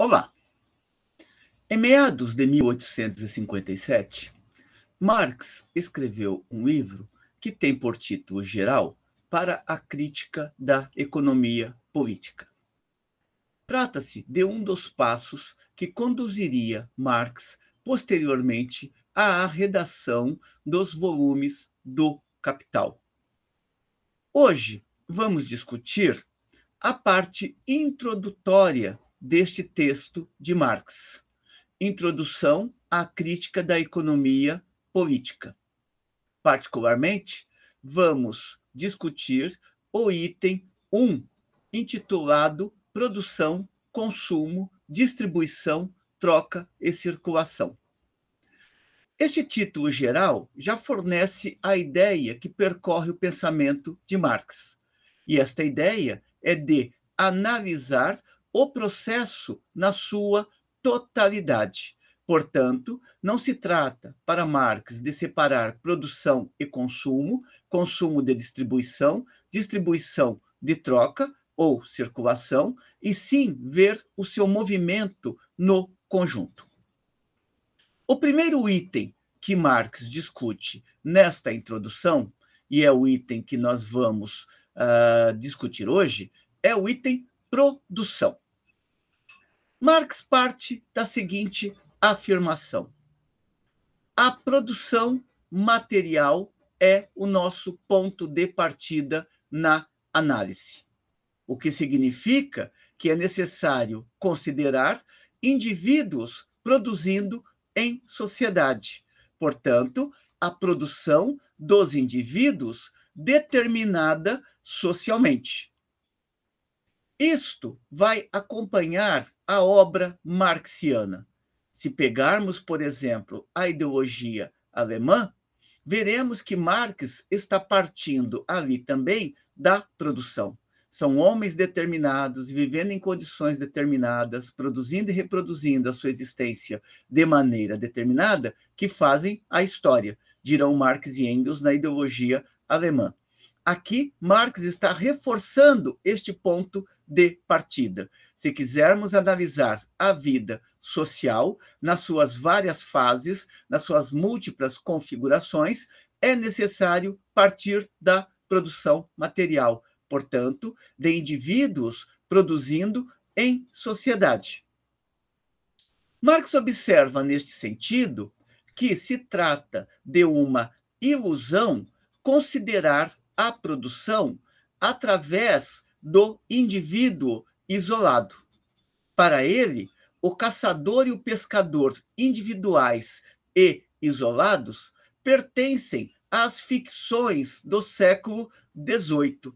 Olá! Em meados de 1857, Marx escreveu um livro que tem por título geral Para a Crítica da Economia Política. Trata-se de um dos passos que conduziria Marx posteriormente à redação dos volumes do Capital. Hoje vamos discutir a parte introdutória deste texto de Marx. Introdução à crítica da economia política. Particularmente, vamos discutir o item 1, intitulado Produção, Consumo, Distribuição, Troca e Circulação. Este título geral já fornece a ideia que percorre o pensamento de Marx. E esta ideia é de analisar o processo na sua totalidade. Portanto, não se trata para Marx de separar produção e consumo, consumo de distribuição, distribuição de troca ou circulação, e sim ver o seu movimento no conjunto. O primeiro item que Marx discute nesta introdução, e é o item que nós vamos uh, discutir hoje, é o item produção. Marx parte da seguinte afirmação: a produção material é o nosso ponto de partida na análise, o que significa que é necessário considerar indivíduos produzindo em sociedade. Portanto, a produção dos indivíduos determinada socialmente. Isto vai acompanhar a obra marxiana. Se pegarmos, por exemplo, a ideologia alemã, veremos que Marx está partindo ali também da produção. São homens determinados, vivendo em condições determinadas, produzindo e reproduzindo a sua existência de maneira determinada, que fazem a história, dirão Marx e Engels na ideologia alemã. Aqui, Marx está reforçando este ponto de partida. Se quisermos analisar a vida social nas suas várias fases, nas suas múltiplas configurações, é necessário partir da produção material, portanto, de indivíduos produzindo em sociedade. Marx observa neste sentido que se trata de uma ilusão considerar a produção através do indivíduo isolado. Para ele, o caçador e o pescador individuais e isolados pertencem às ficções do século XVIII.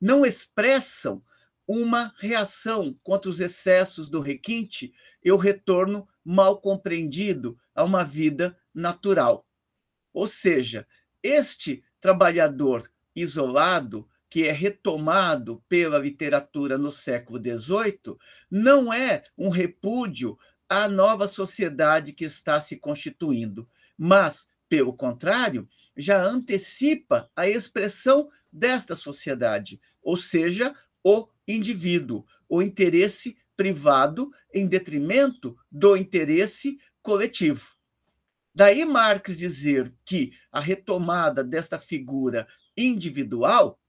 Não expressam uma reação contra os excessos do requinte e o retorno mal compreendido a uma vida natural. Ou seja, este trabalhador isolado que é retomado pela literatura no século XVIII, não é um repúdio à nova sociedade que está se constituindo, mas, pelo contrário, já antecipa a expressão desta sociedade, ou seja, o indivíduo, o interesse privado em detrimento do interesse coletivo. Daí Marx dizer que a retomada desta figura individual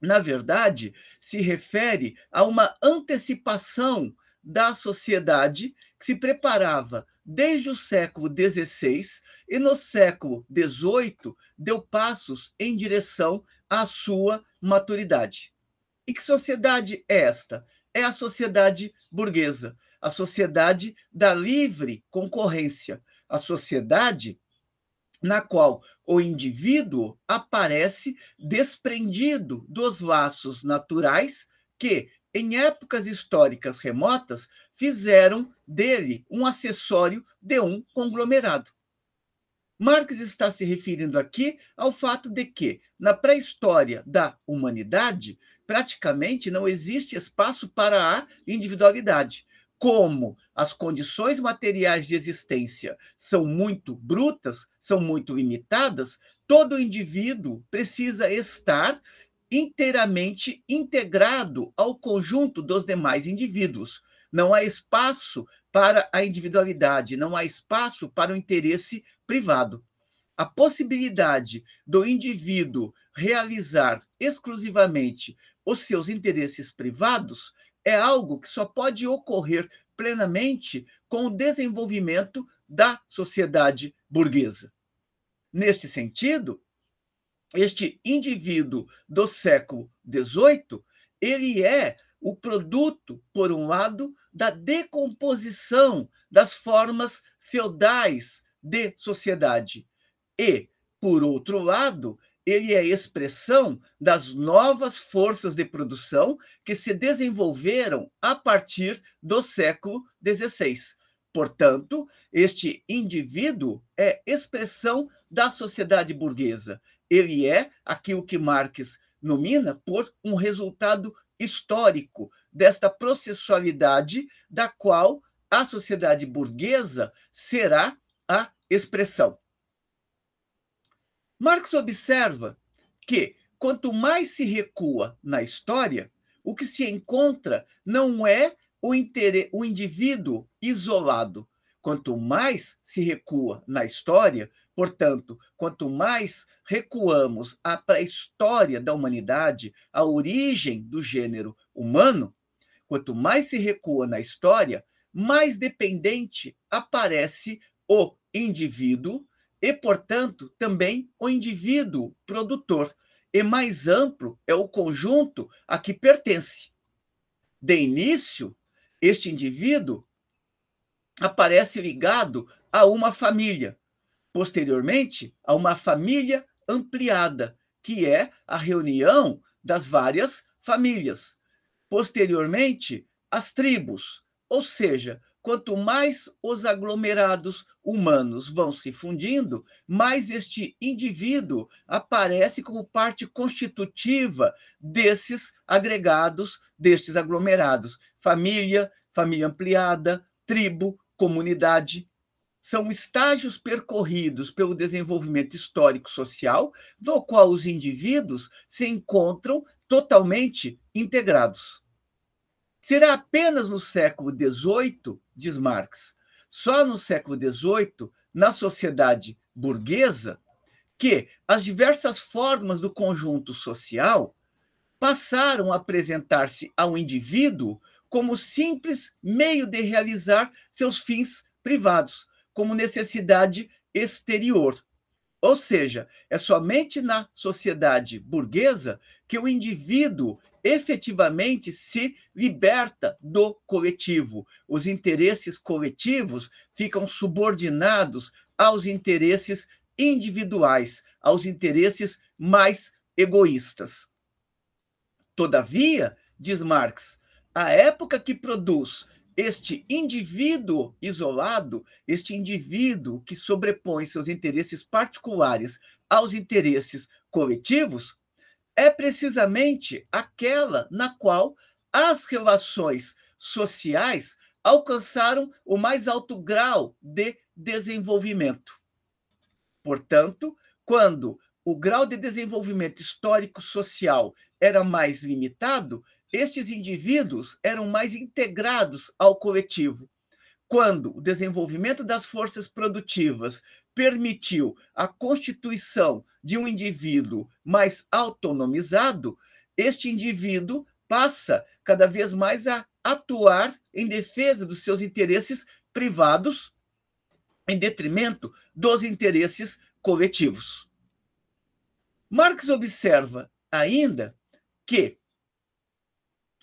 na verdade, se refere a uma antecipação da sociedade que se preparava desde o século XVI e no século XVIII deu passos em direção à sua maturidade. E que sociedade é esta? É a sociedade burguesa, a sociedade da livre concorrência, a sociedade na qual o indivíduo aparece desprendido dos laços naturais que, em épocas históricas remotas, fizeram dele um acessório de um conglomerado. Marx está se referindo aqui ao fato de que, na pré-história da humanidade, praticamente não existe espaço para a individualidade como as condições materiais de existência são muito brutas, são muito limitadas, todo indivíduo precisa estar inteiramente integrado ao conjunto dos demais indivíduos. Não há espaço para a individualidade, não há espaço para o interesse privado. A possibilidade do indivíduo realizar exclusivamente os seus interesses privados é algo que só pode ocorrer plenamente com o desenvolvimento da sociedade burguesa. Neste sentido, este indivíduo do século XVIII, ele é o produto, por um lado, da decomposição das formas feudais de sociedade e, por outro lado, ele é a expressão das novas forças de produção que se desenvolveram a partir do século XVI. Portanto, este indivíduo é expressão da sociedade burguesa. Ele é aquilo que Marx nomina por um resultado histórico desta processualidade da qual a sociedade burguesa será a expressão. Marx observa que quanto mais se recua na história, o que se encontra não é o, o indivíduo isolado. Quanto mais se recua na história, portanto, quanto mais recuamos à pré-história da humanidade, à origem do gênero humano, quanto mais se recua na história, mais dependente aparece o indivíduo e, portanto, também o indivíduo produtor, e mais amplo é o conjunto a que pertence. De início, este indivíduo aparece ligado a uma família, posteriormente, a uma família ampliada, que é a reunião das várias famílias, posteriormente, as tribos, ou seja, quanto mais os aglomerados humanos vão se fundindo, mais este indivíduo aparece como parte constitutiva desses agregados, destes aglomerados. Família, família ampliada, tribo, comunidade. São estágios percorridos pelo desenvolvimento histórico-social, no qual os indivíduos se encontram totalmente integrados. Será apenas no século XVIII diz Marx. Só no século XVIII, na sociedade burguesa, que as diversas formas do conjunto social passaram a apresentar-se ao indivíduo como simples meio de realizar seus fins privados, como necessidade exterior. Ou seja, é somente na sociedade burguesa que o indivíduo efetivamente se liberta do coletivo. Os interesses coletivos ficam subordinados aos interesses individuais, aos interesses mais egoístas. Todavia, diz Marx, a época que produz este indivíduo isolado, este indivíduo que sobrepõe seus interesses particulares aos interesses coletivos, é precisamente aquela na qual as relações sociais alcançaram o mais alto grau de desenvolvimento. Portanto, quando o grau de desenvolvimento histórico-social era mais limitado, estes indivíduos eram mais integrados ao coletivo. Quando o desenvolvimento das forças produtivas permitiu a constituição de um indivíduo mais autonomizado, este indivíduo passa cada vez mais a atuar em defesa dos seus interesses privados, em detrimento dos interesses coletivos. Marx observa ainda que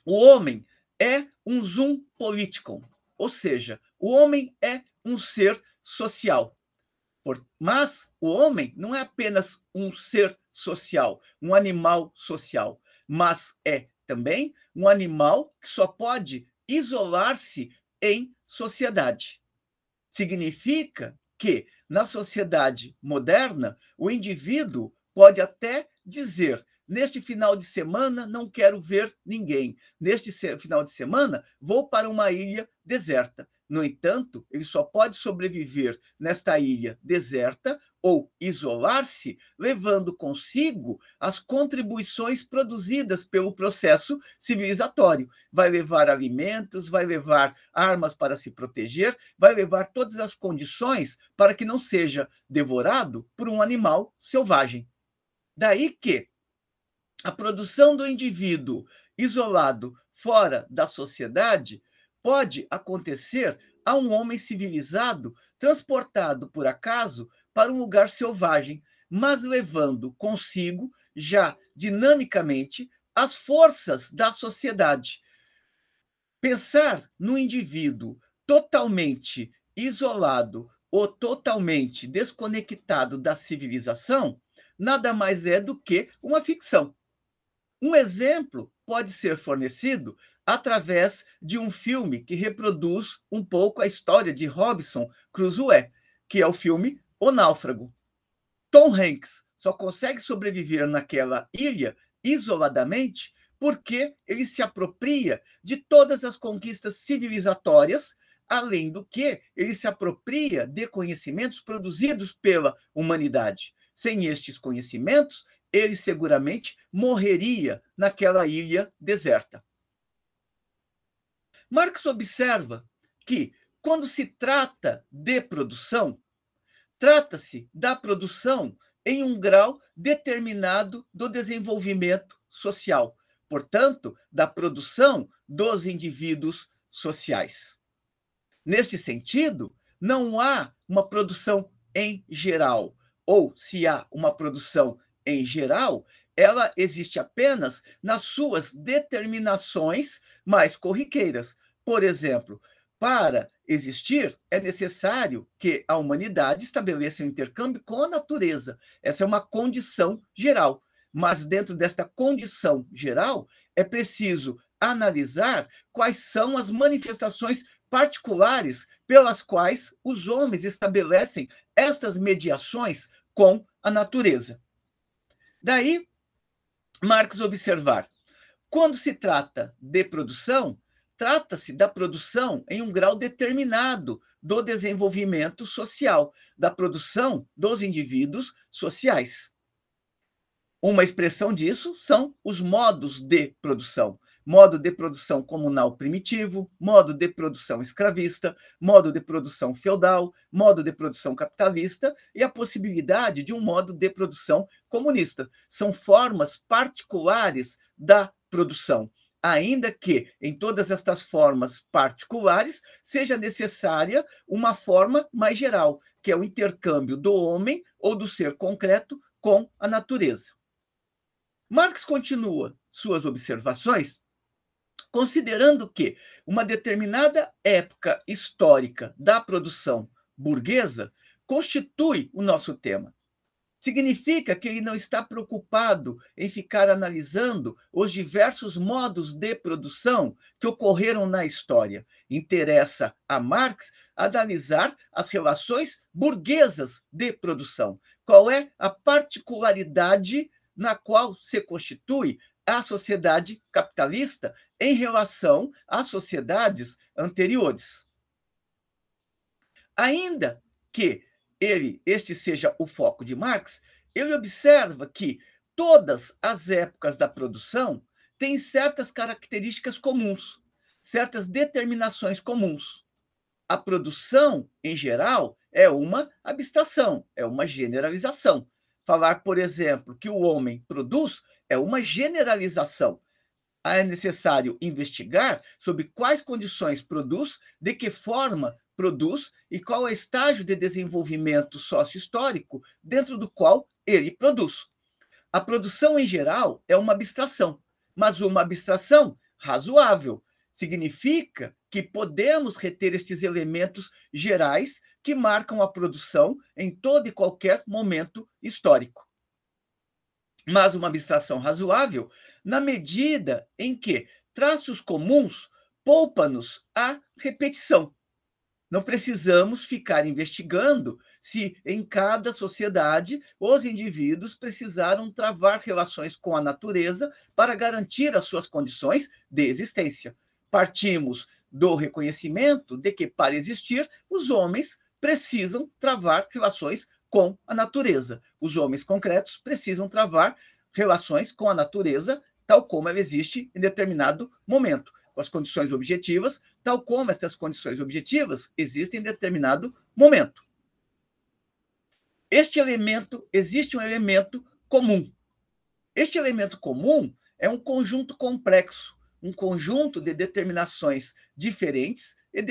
o homem é um zoom politicon, ou seja, o homem é um ser social. Mas o homem não é apenas um ser social, um animal social, mas é também um animal que só pode isolar-se em sociedade. Significa que, na sociedade moderna, o indivíduo pode até dizer: neste final de semana não quero ver ninguém, neste final de semana vou para uma ilha deserta. No entanto, ele só pode sobreviver nesta ilha deserta ou isolar-se, levando consigo as contribuições produzidas pelo processo civilizatório. Vai levar alimentos, vai levar armas para se proteger, vai levar todas as condições para que não seja devorado por um animal selvagem. Daí que a produção do indivíduo isolado fora da sociedade pode acontecer a um homem civilizado transportado por acaso para um lugar selvagem, mas levando consigo, já dinamicamente, as forças da sociedade. Pensar no indivíduo totalmente isolado ou totalmente desconectado da civilização nada mais é do que uma ficção. Um exemplo pode ser fornecido através de um filme que reproduz um pouco a história de Robinson Crusoe, que é o filme O Náufrago. Tom Hanks só consegue sobreviver naquela ilha isoladamente porque ele se apropria de todas as conquistas civilizatórias, além do que ele se apropria de conhecimentos produzidos pela humanidade. Sem estes conhecimentos, ele seguramente morreria naquela ilha deserta. Marx observa que, quando se trata de produção, trata-se da produção em um grau determinado do desenvolvimento social, portanto, da produção dos indivíduos sociais. Neste sentido, não há uma produção em geral, ou se há uma produção em geral, ela existe apenas nas suas determinações mais corriqueiras. Por exemplo, para existir, é necessário que a humanidade estabeleça um intercâmbio com a natureza. Essa é uma condição geral. Mas, dentro desta condição geral, é preciso analisar quais são as manifestações particulares pelas quais os homens estabelecem estas mediações com a natureza. Daí, Marx observar, quando se trata de produção, trata-se da produção em um grau determinado do desenvolvimento social, da produção dos indivíduos sociais. Uma expressão disso são os modos de produção, modo de produção comunal primitivo, modo de produção escravista, modo de produção feudal, modo de produção capitalista e a possibilidade de um modo de produção comunista. São formas particulares da produção. Ainda que em todas estas formas particulares seja necessária uma forma mais geral, que é o intercâmbio do homem ou do ser concreto com a natureza. Marx continua suas observações considerando que uma determinada época histórica da produção burguesa constitui o nosso tema. Significa que ele não está preocupado em ficar analisando os diversos modos de produção que ocorreram na história. Interessa a Marx analisar as relações burguesas de produção. Qual é a particularidade na qual se constitui à sociedade capitalista em relação às sociedades anteriores. Ainda que ele, este seja o foco de Marx, ele observa que todas as épocas da produção têm certas características comuns, certas determinações comuns. A produção, em geral, é uma abstração, é uma generalização. Falar, por exemplo, que o homem produz é uma generalização. É necessário investigar sobre quais condições produz, de que forma produz e qual é o estágio de desenvolvimento sócio-histórico dentro do qual ele produz. A produção em geral é uma abstração, mas uma abstração razoável, Significa que podemos reter estes elementos gerais que marcam a produção em todo e qualquer momento histórico. Mas uma abstração razoável na medida em que traços comuns poupa-nos a repetição. Não precisamos ficar investigando se em cada sociedade os indivíduos precisaram travar relações com a natureza para garantir as suas condições de existência. Partimos do reconhecimento de que, para existir, os homens precisam travar relações com a natureza. Os homens concretos precisam travar relações com a natureza, tal como ela existe em determinado momento, com as condições objetivas, tal como essas condições objetivas existem em determinado momento. Este elemento, existe um elemento comum. Este elemento comum é um conjunto complexo um conjunto de determinações diferentes e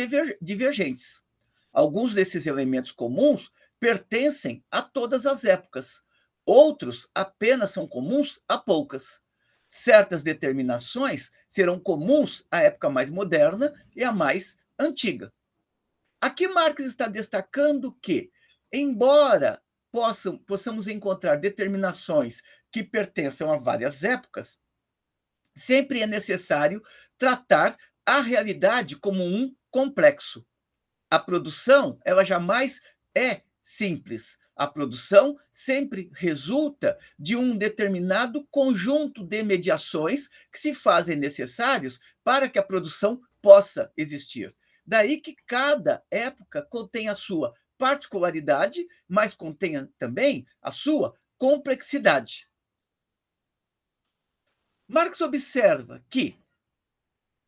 divergentes. Alguns desses elementos comuns pertencem a todas as épocas, outros apenas são comuns a poucas. Certas determinações serão comuns à época mais moderna e à mais antiga. Aqui Marx está destacando que, embora possam, possamos encontrar determinações que pertençam a várias épocas, sempre é necessário tratar a realidade como um complexo. A produção, ela jamais é simples. A produção sempre resulta de um determinado conjunto de mediações que se fazem necessários para que a produção possa existir. Daí que cada época contém a sua particularidade, mas contém também a sua complexidade. Marx observa que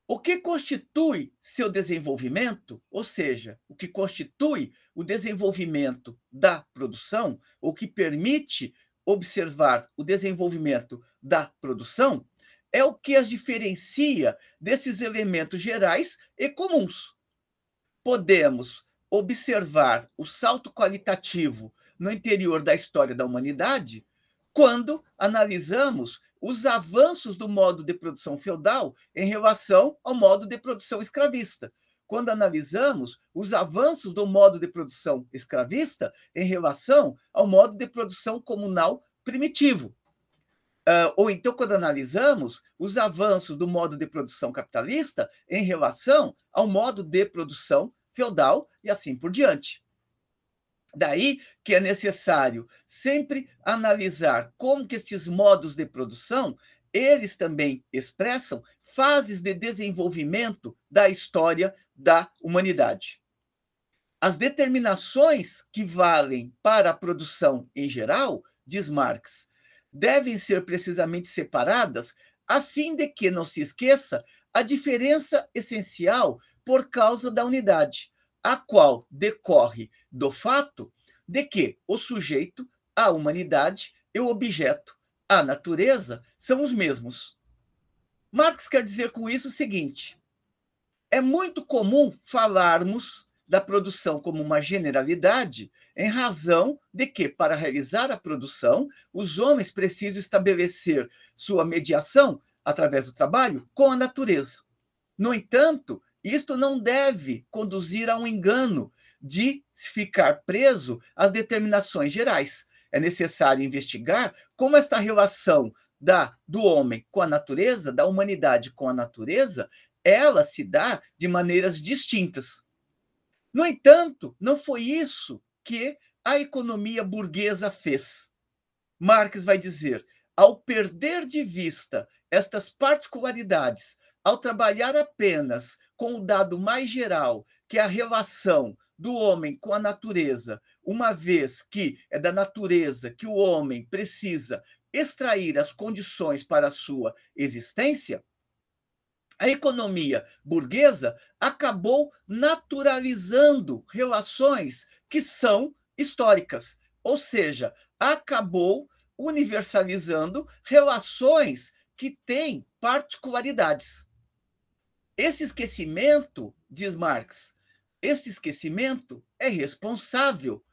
o que constitui seu desenvolvimento, ou seja, o que constitui o desenvolvimento da produção, ou que permite observar o desenvolvimento da produção, é o que as diferencia desses elementos gerais e comuns. Podemos observar o salto qualitativo no interior da história da humanidade quando analisamos os avanços do modo de produção feudal em relação ao modo de produção escravista. Quando analisamos os avanços do modo de produção escravista em relação ao modo de produção comunal primitivo. Uh, ou então, quando analisamos os avanços do modo de produção capitalista em relação ao modo de produção feudal e assim por diante. Daí que é necessário sempre analisar como que estes modos de produção, eles também expressam fases de desenvolvimento da história da humanidade. As determinações que valem para a produção em geral, diz Marx, devem ser precisamente separadas a fim de que não se esqueça a diferença essencial por causa da unidade, a qual decorre do fato de que o sujeito, a humanidade e o objeto, a natureza, são os mesmos. Marx quer dizer com isso o seguinte: é muito comum falarmos da produção como uma generalidade, em razão de que, para realizar a produção, os homens precisam estabelecer sua mediação, através do trabalho, com a natureza. No entanto, isto não deve conduzir a um engano de ficar preso às determinações gerais. É necessário investigar como esta relação da do homem com a natureza, da humanidade com a natureza, ela se dá de maneiras distintas. No entanto, não foi isso que a economia burguesa fez. Marx vai dizer: ao perder de vista estas particularidades, ao trabalhar apenas com o dado mais geral, que é a relação do homem com a natureza, uma vez que é da natureza que o homem precisa extrair as condições para a sua existência, a economia burguesa acabou naturalizando relações que são históricas, ou seja, acabou universalizando relações que têm particularidades. Esse esquecimento, diz Marx, esse esquecimento é responsável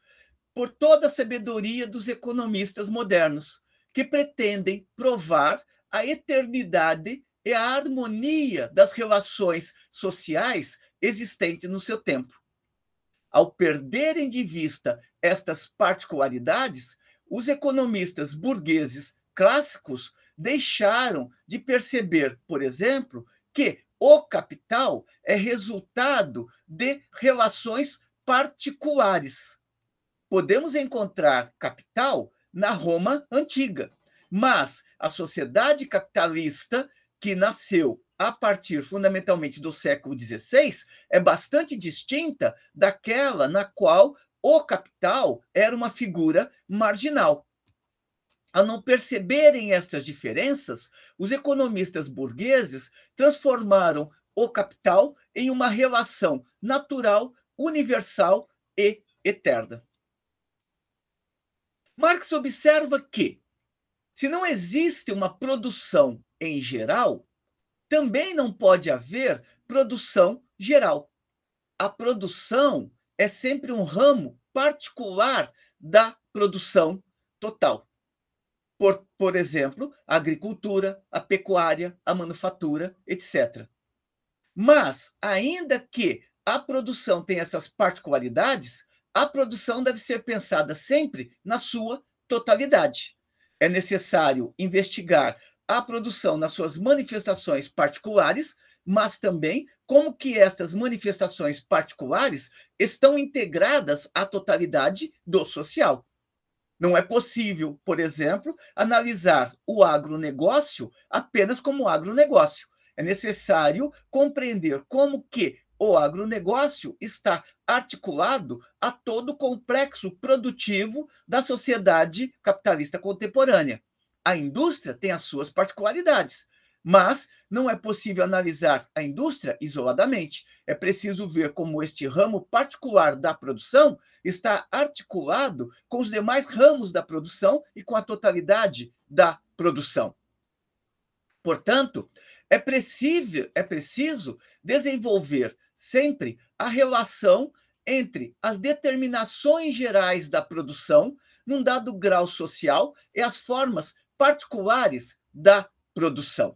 por toda a sabedoria dos economistas modernos, que pretendem provar a eternidade e a harmonia das relações sociais existentes no seu tempo. Ao perderem de vista estas particularidades, os economistas burgueses clássicos deixaram de perceber, por exemplo, que o capital é resultado de relações particulares. Podemos encontrar capital na Roma antiga, mas a sociedade capitalista que nasceu a partir fundamentalmente do século XVI é bastante distinta daquela na qual o capital era uma figura marginal a não perceberem essas diferenças, os economistas burgueses transformaram o capital em uma relação natural, universal e eterna. Marx observa que, se não existe uma produção em geral, também não pode haver produção geral. A produção é sempre um ramo particular da produção total por, por exemplo, a agricultura, a pecuária, a manufatura, etc. Mas, ainda que a produção tenha essas particularidades, a produção deve ser pensada sempre na sua totalidade. É necessário investigar a produção nas suas manifestações particulares, mas também como que estas manifestações particulares estão integradas à totalidade do social. Não é possível, por exemplo, analisar o agronegócio apenas como agronegócio. É necessário compreender como que o agronegócio está articulado a todo o complexo produtivo da sociedade capitalista contemporânea. A indústria tem as suas particularidades. Mas não é possível analisar a indústria isoladamente. É preciso ver como este ramo particular da produção está articulado com os demais ramos da produção e com a totalidade da produção. Portanto, é preciso, é preciso desenvolver sempre a relação entre as determinações gerais da produção, num dado grau social, e as formas particulares da produção.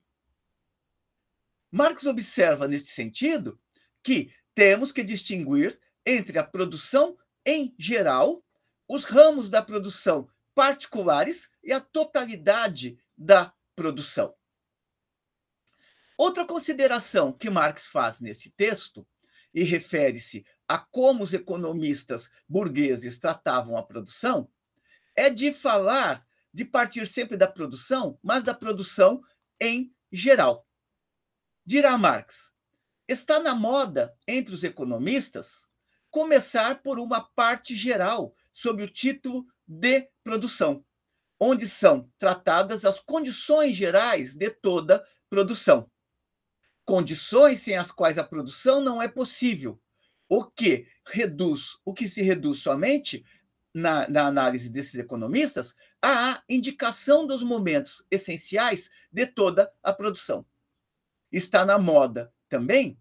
Marx observa, neste sentido, que temos que distinguir entre a produção em geral, os ramos da produção particulares e a totalidade da produção. Outra consideração que Marx faz neste texto, e refere-se a como os economistas burgueses tratavam a produção, é de falar de partir sempre da produção, mas da produção em geral. Dirá Marx: está na moda entre os economistas começar por uma parte geral sobre o título de produção, onde são tratadas as condições gerais de toda produção. Condições sem as quais a produção não é possível, o que reduz, o que se reduz somente na, na, análise desses economistas, à indicação dos momentos essenciais de toda a produção está na moda também,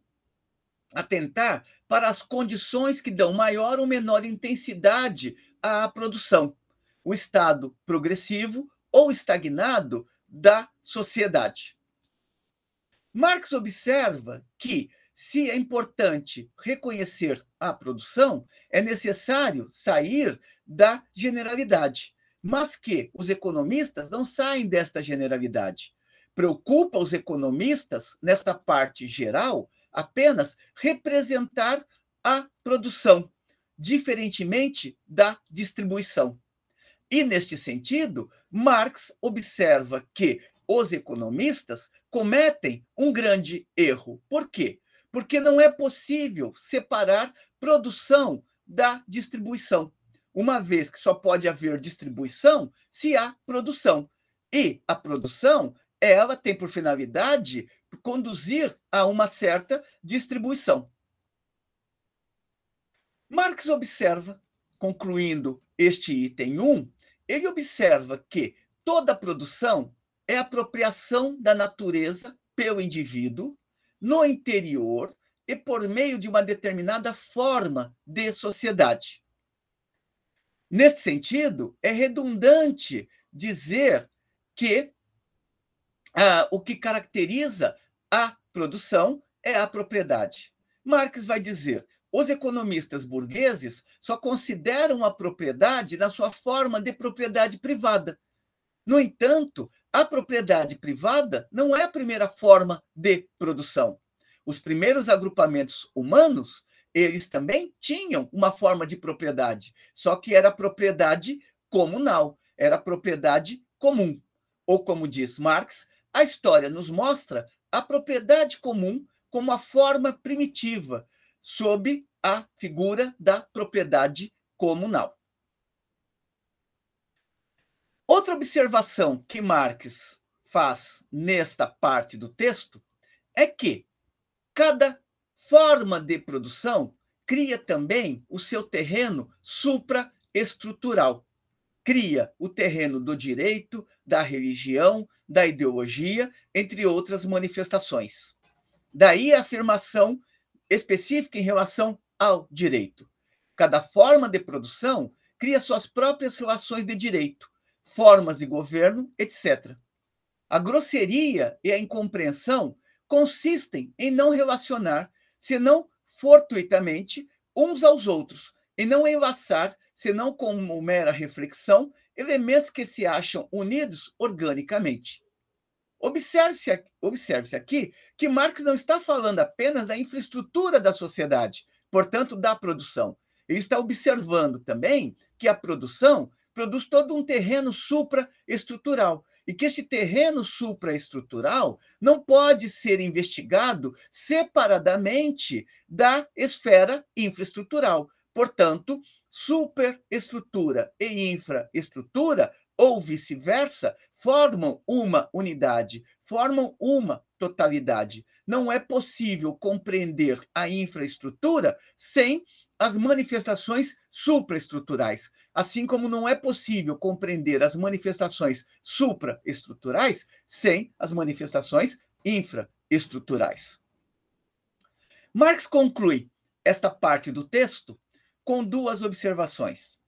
atentar para as condições que dão maior ou menor intensidade à produção, o estado progressivo ou estagnado da sociedade. Marx observa que, se é importante reconhecer a produção, é necessário sair da generalidade, mas que os economistas não saem desta generalidade. Preocupa os economistas, nesta parte geral, apenas representar a produção, diferentemente da distribuição. E, neste sentido, Marx observa que os economistas cometem um grande erro. Por quê? Porque não é possível separar produção da distribuição, uma vez que só pode haver distribuição se há produção. E a produção ela tem por finalidade conduzir a uma certa distribuição. Marx observa, concluindo este item 1, ele observa que toda produção é apropriação da natureza pelo indivíduo no interior e por meio de uma determinada forma de sociedade. Nesse sentido, é redundante dizer que ah, o que caracteriza a produção é a propriedade. Marx vai dizer: os economistas burgueses só consideram a propriedade na sua forma de propriedade privada. No entanto, a propriedade privada não é a primeira forma de produção. Os primeiros agrupamentos humanos, eles também tinham uma forma de propriedade, só que era propriedade comunal, era propriedade comum. Ou como diz Marx, a história nos mostra a propriedade comum como a forma primitiva, sob a figura da propriedade comunal. Outra observação que Marx faz nesta parte do texto é que cada forma de produção cria também o seu terreno supraestrutural cria o terreno do direito, da religião, da ideologia, entre outras manifestações. Daí a afirmação específica em relação ao direito. Cada forma de produção cria suas próprias relações de direito, formas de governo, etc. A grosseria e a incompreensão consistem em não relacionar, senão fortuitamente, uns aos outros, e não enlaçar senão como mera reflexão, elementos que se acham unidos organicamente. Observe-se observe aqui que Marx não está falando apenas da infraestrutura da sociedade, portanto, da produção. Ele está observando também que a produção produz todo um terreno supraestrutural e que este terreno supraestrutural não pode ser investigado separadamente da esfera infraestrutural. Portanto, superestrutura e infraestrutura, ou vice-versa, formam uma unidade, formam uma totalidade. Não é possível compreender a infraestrutura sem as manifestações supraestruturais. Assim como não é possível compreender as manifestações supraestruturais sem as manifestações infraestruturais. Marx conclui esta parte do texto com duas observações.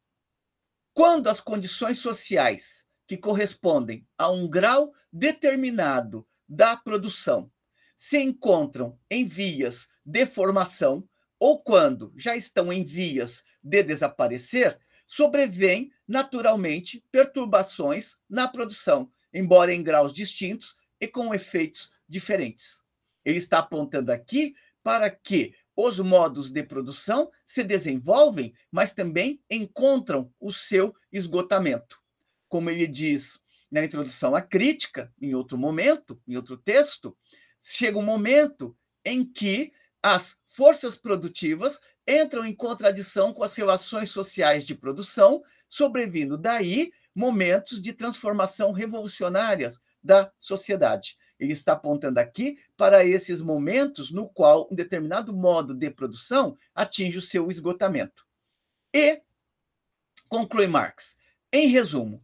Quando as condições sociais que correspondem a um grau determinado da produção se encontram em vias de formação ou quando já estão em vias de desaparecer, sobrevêm naturalmente perturbações na produção, embora em graus distintos e com efeitos diferentes. Ele está apontando aqui para que os modos de produção se desenvolvem, mas também encontram o seu esgotamento. Como ele diz na introdução à crítica, em outro momento, em outro texto, chega um momento em que as forças produtivas entram em contradição com as relações sociais de produção, sobrevindo daí momentos de transformação revolucionárias da sociedade. Ele está apontando aqui para esses momentos no qual um determinado modo de produção atinge o seu esgotamento. E, conclui Marx, em resumo,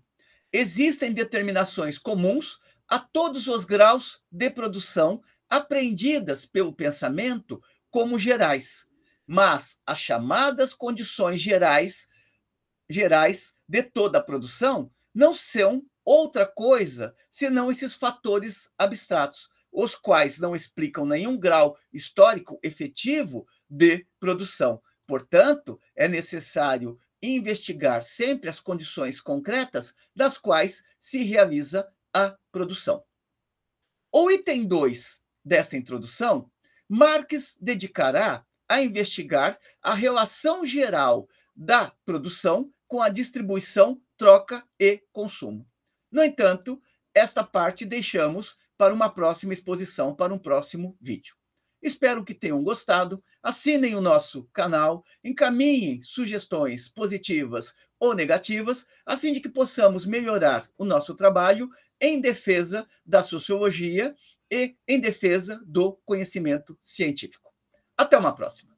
existem determinações comuns a todos os graus de produção apreendidas pelo pensamento como gerais, mas as chamadas condições gerais gerais de toda a produção não são outra coisa senão esses fatores abstratos, os quais não explicam nenhum grau histórico efetivo de produção. Portanto, é necessário investigar sempre as condições concretas das quais se realiza a produção. O item 2 desta introdução, Marx dedicará a investigar a relação geral da produção com a distribuição, troca e consumo. No entanto, esta parte deixamos para uma próxima exposição, para um próximo vídeo. Espero que tenham gostado. Assinem o nosso canal, encaminhem sugestões positivas ou negativas, a fim de que possamos melhorar o nosso trabalho em defesa da sociologia e em defesa do conhecimento científico. Até uma próxima!